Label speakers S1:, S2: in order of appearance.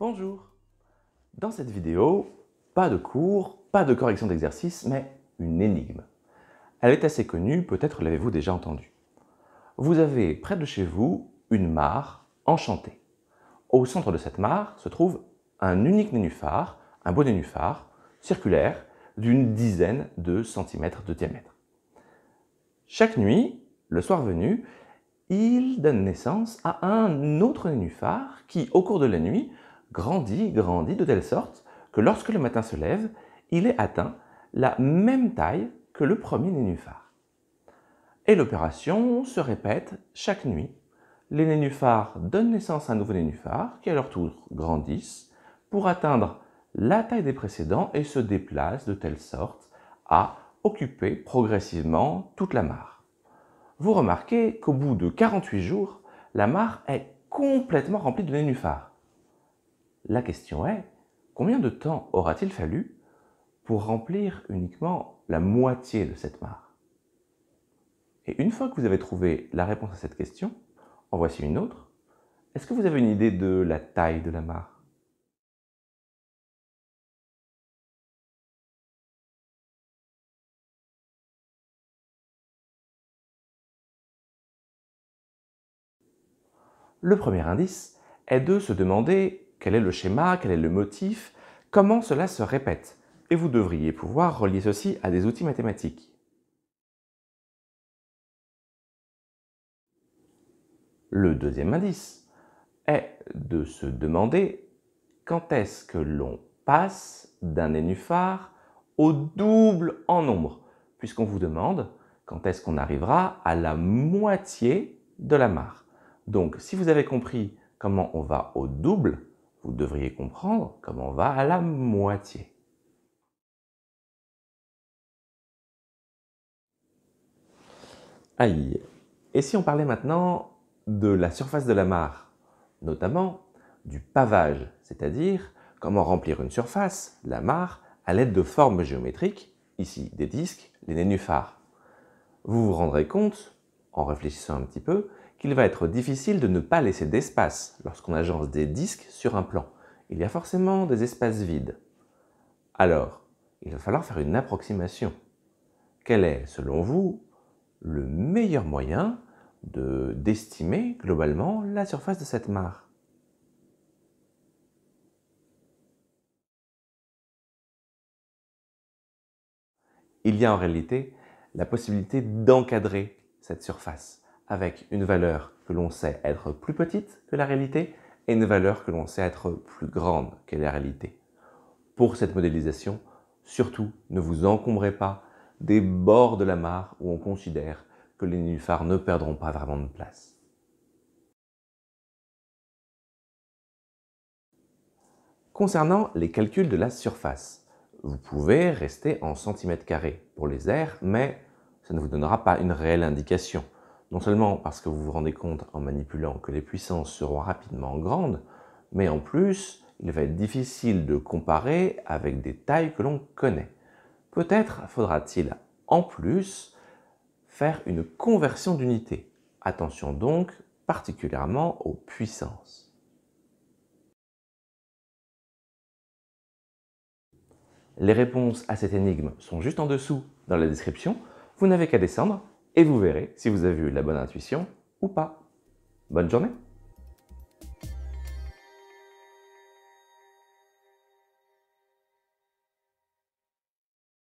S1: Bonjour Dans cette vidéo, pas de cours, pas de correction d'exercice, mais une énigme. Elle est assez connue, peut-être l'avez-vous déjà entendue. Vous avez près de chez vous une mare enchantée. Au centre de cette mare se trouve un unique nénuphar, un beau nénuphar, circulaire, d'une dizaine de centimètres de diamètre. Chaque nuit, le soir venu, il donne naissance à un autre nénuphar qui, au cours de la nuit, grandit, grandit de telle sorte que lorsque le matin se lève, il est atteint la même taille que le premier nénuphar. Et l'opération se répète chaque nuit. Les nénuphars donnent naissance à un nouveau nénuphar qui à leur tour grandissent pour atteindre la taille des précédents et se déplacent de telle sorte à occuper progressivement toute la mare. Vous remarquez qu'au bout de 48 jours, la mare est complètement remplie de nénuphars. La question est, combien de temps aura-t-il fallu pour remplir uniquement la moitié de cette mare Et une fois que vous avez trouvé la réponse à cette question, en voici une autre. Est-ce que vous avez une idée de la taille de la mare Le premier indice est de se demander quel est le schéma Quel est le motif Comment cela se répète Et vous devriez pouvoir relier ceci à des outils mathématiques. Le deuxième indice est de se demander quand est-ce que l'on passe d'un nénuphar au double en nombre, puisqu'on vous demande quand est-ce qu'on arrivera à la moitié de la mare. Donc si vous avez compris comment on va au double, vous devriez comprendre comment on va à la moitié. Aïe. Et si on parlait maintenant de la surface de la mare, notamment du pavage, c'est-à-dire comment remplir une surface, la mare, à l'aide de formes géométriques, ici des disques, les nénuphars. Vous vous rendrez compte, en réfléchissant un petit peu, qu'il va être difficile de ne pas laisser d'espace lorsqu'on agence des disques sur un plan. Il y a forcément des espaces vides. Alors, il va falloir faire une approximation. Quel est, selon vous, le meilleur moyen d'estimer globalement la surface de cette mare Il y a en réalité la possibilité d'encadrer cette surface avec une valeur que l'on sait être plus petite que la réalité et une valeur que l'on sait être plus grande que la réalité. Pour cette modélisation, surtout ne vous encombrez pas des bords de la mare où on considère que les nénuphars ne perdront pas vraiment de place. Concernant les calculs de la surface, vous pouvez rester en centimètres carrés pour les airs, mais ça ne vous donnera pas une réelle indication non seulement parce que vous vous rendez compte en manipulant que les puissances seront rapidement grandes, mais en plus, il va être difficile de comparer avec des tailles que l'on connaît. Peut-être faudra-t-il en plus faire une conversion d'unités. Attention donc particulièrement aux puissances. Les réponses à cette énigme sont juste en dessous dans la description. Vous n'avez qu'à descendre et vous verrez si vous avez eu la bonne intuition ou pas. Bonne journée